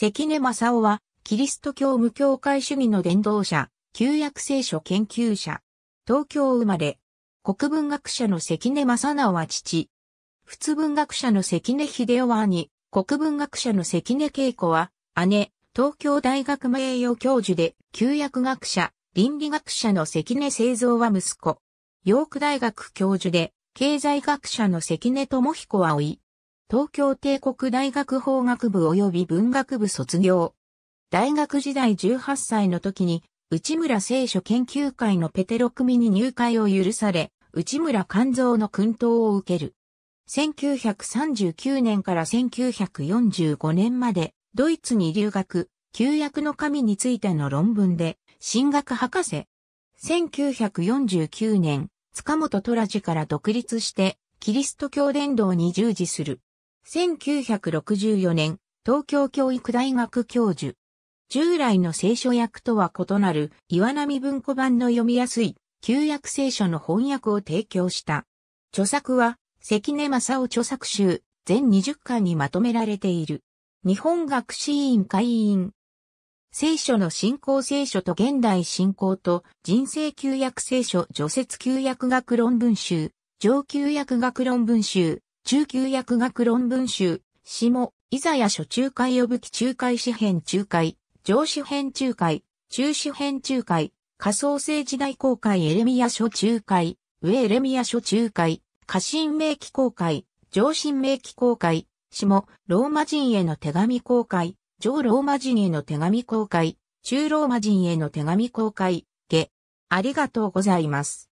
関根正夫は、キリスト教無教会主義の伝道者、旧約聖書研究者、東京生まれ、国文学者の関根正直は父、仏文学者の関根秀夫は兄、国文学者の関根恵子は、姉、東京大学名誉教授で、旧約学者、倫理学者の関根製造は息子、ヨーク大学教授で、経済学者の関根智彦は甥、東京帝国大学法学部及び文学部卒業。大学時代18歳の時に、内村聖書研究会のペテロ組に入会を許され、内村勘蔵の訓導を受ける。1939年から1945年まで、ドイツに留学、旧約の神についての論文で、進学博士。1949年、塚本虎次から独立して、キリスト教伝道に従事する。1964年、東京教育大学教授。従来の聖書訳とは異なる岩波文庫版の読みやすい旧約聖書の翻訳を提供した。著作は関根正夫著作集全20巻にまとめられている。日本学士院会員。聖書の信仰聖書と現代信仰と人生旧約聖書除説旧約学論文集、上級約学論文集、中級薬学論文集、下、いざや諸仲介呼ぶ記仲介紙編仲介、上詩編仲介、中詩編仲介、仮想性時代公開エレミア諸仲介、上エレミア諸仲介、過信名記公開、上神明記公開、下、ローマ人への手紙公開、上ローマ人への手紙公開、中ローマ人への手紙公開、下、ありがとうございます。